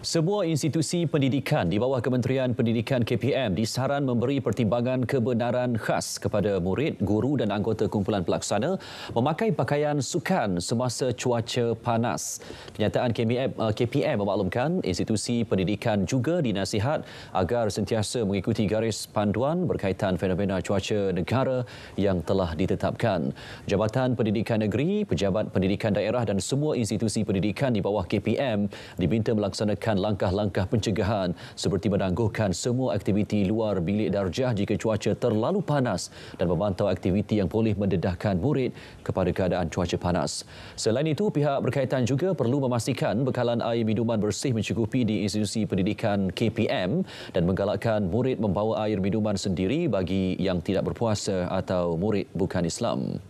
Sebuah institusi pendidikan di bawah Kementerian Pendidikan KPM disaran memberi pertimbangan kebenaran khas kepada murid, guru dan anggota kumpulan pelaksana memakai pakaian sukan semasa cuaca panas. Kenyataan KPM, eh, KPM memaklumkan institusi pendidikan juga dinasihat agar sentiasa mengikuti garis panduan berkaitan fenomena cuaca negara yang telah ditetapkan. Jabatan Pendidikan Negeri, Pejabat Pendidikan Daerah dan semua institusi pendidikan di bawah KPM diminta melaksanakan melaksanakan langkah-langkah pencegahan seperti menangguhkan semua aktiviti luar bilik darjah jika cuaca terlalu panas dan memantau aktiviti yang boleh mendedahkan murid kepada keadaan cuaca panas. Selain itu, pihak berkaitan juga perlu memastikan bekalan air minuman bersih mencukupi di institusi pendidikan KPM dan menggalakkan murid membawa air minuman sendiri bagi yang tidak berpuasa atau murid bukan Islam.